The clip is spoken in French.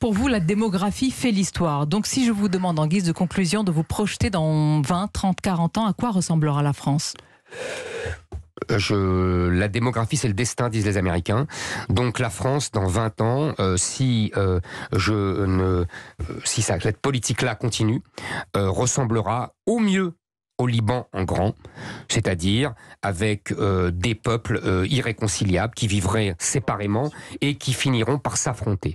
Pour vous, la démographie fait l'histoire. Donc, si je vous demande en guise de conclusion de vous projeter dans 20, 30, 40 ans, à quoi ressemblera la France je, la démographie, c'est le destin, disent les Américains. Donc la France, dans 20 ans, euh, si euh, je ne, euh, si cette politique-là continue, ressemblera au mieux au Liban en grand, c'est-à-dire avec des peuples irréconciliables qui vivraient séparément et qui finiront par s'affronter.